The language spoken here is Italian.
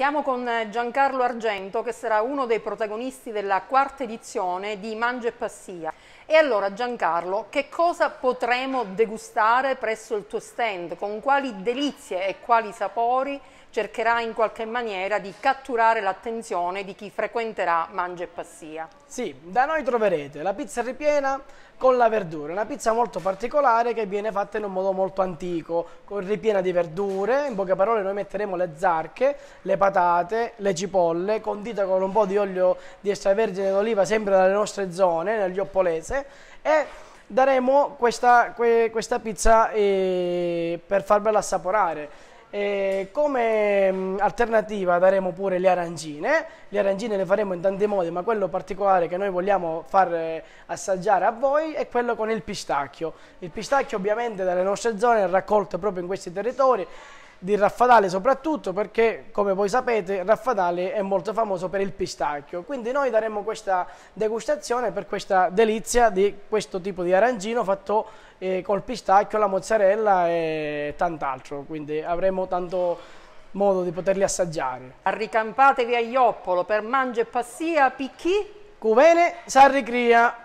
Siamo con Giancarlo Argento che sarà uno dei protagonisti della quarta edizione di Mangia e Passia. E allora Giancarlo, che cosa potremo degustare presso il tuo stand? Con quali delizie e quali sapori cercherai in qualche maniera di catturare l'attenzione di chi frequenterà Mangia e Passia? Sì, da noi troverete la pizza ripiena con la verdura, una pizza molto particolare che viene fatta in un modo molto antico, ripiena di verdure, in poche parole noi metteremo le zarche, le patate, patate, le cipolle, condite con un po' di olio di extravergine d'oliva sempre dalle nostre zone, nel Gioppolese e daremo questa, que, questa pizza eh, per farvela assaporare. E come mm, alternativa daremo pure le arancine, le arancine le faremo in tanti modi ma quello particolare che noi vogliamo far eh, assaggiare a voi è quello con il pistacchio, il pistacchio ovviamente dalle nostre zone è raccolto proprio in questi territori di Raffadale soprattutto perché come voi sapete Raffadale è molto famoso per il pistacchio quindi noi daremo questa degustazione per questa delizia di questo tipo di arancino fatto eh, col pistacchio, la mozzarella e tant'altro quindi avremo tanto modo di poterli assaggiare Arricampatevi a Ioppolo per mangio e Passia Picchi Cuvene Sarricria